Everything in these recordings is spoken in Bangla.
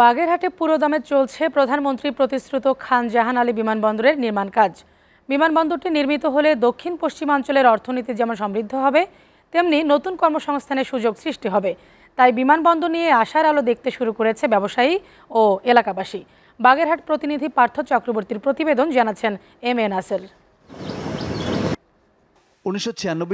বাগেরহাটে দামে চলছে প্রধানমন্ত্রী প্রতিশ্রুত খান জাহান আলী বিমানবন্দরের নির্মাণ কাজ বিমানবন্দরটি নির্মিত হলে দক্ষিণ পশ্চিমাঞ্চলের অর্থনীতি যেমন সমৃদ্ধ হবে তেমনি নতুন কর্মসংস্থানের সুযোগ সৃষ্টি হবে তাই বিমানবন্দর নিয়ে আশার আলো দেখতে শুরু করেছে ব্যবসায়ী ও এলাকাবাসী বাগেরহাট প্রতিনিধি পার্থ চক্রবর্তীর প্রতিবেদন জানাচ্ছেন এম এ নাসের উনিশশো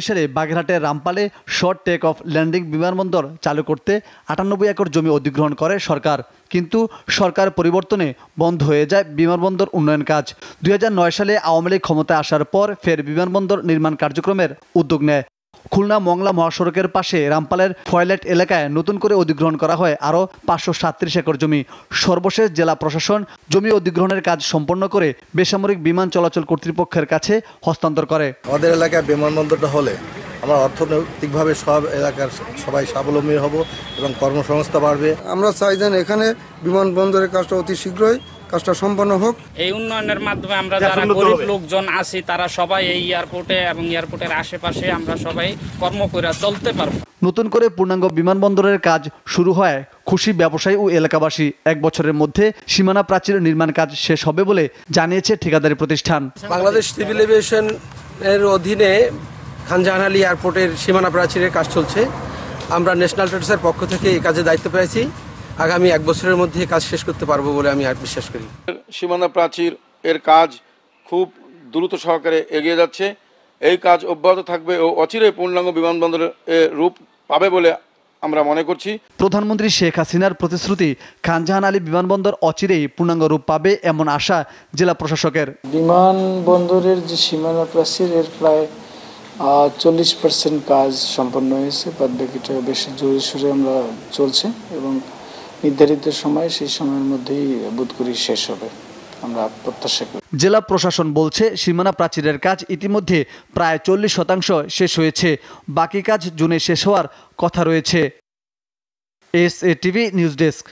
সালে বাগেরহাটের রামপালে শর্ট টেক অফ ল্যান্ডিং বিমানবন্দর চালু করতে আটানব্বই একর জমি অধিগ্রহণ করে সরকার কিন্তু সরকার পরিবর্তনে বন্ধ হয়ে যায় বিমানবন্দর উন্নয়ন কাজ দুই সালে আওয়ামী লীগ ক্ষমতায় আসার পর ফের বিমানবন্দর নির্মাণ কার্যক্রমের উদ্যোগ নেয় খুলনা মংলা মহাসড়কের পাশে রামপালের ফয়লেট এলাকায় নতুন করে অধিগ্রহণ করা হয় আরও পাঁচশো সাতত্রিশ একর জমি সর্বশেষ জেলা প্রশাসন জমি অধিগ্রহণের কাজ সম্পন্ন করে বেসামরিক বিমান চলাচল কর্তৃপক্ষের কাছে হস্তান্তর করে আমাদের এলাকায় বিমানবন্দরটা হলে আমরা অর্থনৈতিকভাবে সব এলাকার সবাই স্বাবলম্বী হব এবং কর্মসংস্থা বাড়বে আমরা চাই যেন এখানে বিমানবন্দরের কাজটা অতি শীঘ্রই কাজটা সম্পন্ন হোক এই উন্নয়নের মাধ্যমে আমরা যারা গরিব লোকজন আছি তারা সবাই এই এয়ারপোর্টে এবং এয়ারপোর্টের আশেপাশে আমরা সবাই কর্ম করে চলতে পারবো নতুন করে পূর্ণাঙ্গ বিমানবন্দরের কাজ শুরু হয় খুশি ব্যবসায়ী ও এলাকাবাসী এক বছরের মধ্যে সীমানা প্রাচীর নির্মাণ কাজ শেষ হবে বলে জানিয়েছে ঠিকাদারি প্রতিষ্ঠান বাংলাদেশ সিভিল এভিয়েশন এর অধীনে খানজাহান আলী এয়ারপোর্টের সীমানা প্রাচীরের কাজ চলছে আমরা ন্যাশনাল ট্রেডসের পক্ষ থেকে এই কাজে দায়িত্ব পেয়েছি আগামী এক বছরের মধ্যে কাজ শেষ করতে পারবো বলে আমি আর বিশ্বাস করি সীমানা প্রাচীর এর কাজ খুব দ্রুত সহকারে এগিয়ে যাচ্ছে এই কাজ অব্যাহত থাকবে ও অচিরে পূর্ণাঙ্গ বিমানবন্দরের রূপ পাবে বলে আমরা মনে করছি প্রধানমন্ত্রী শেখ হাসিনার প্রতিশ্রুতি খানজাহান আলী বিমানবন্দর অচিরেই পূর্ণাঙ্গ রূপ পাবে এমন আশা জেলা প্রশাসকের বিমানবন্দরের যে সীমানা প্রাচীর এর প্রায় চল্লিশ পার্সেন্ট কাজ সম্পন্ন হয়েছে বাদ বাকিটা বেশি জোরে সুরে আমরা চলছে এবং নির্ধারিত সময় সেই সময়ের মধ্যেই বোধ করি শেষ হবে আমরা প্রত্যাশা করি জেলা প্রশাসন বলছে সীমানা প্রাচীরের কাজ ইতিমধ্যে প্রায় চল্লিশ শতাংশ শেষ হয়েছে বাকি কাজ জুনে শেষ হওয়ার কথা রয়েছে S A TV news desk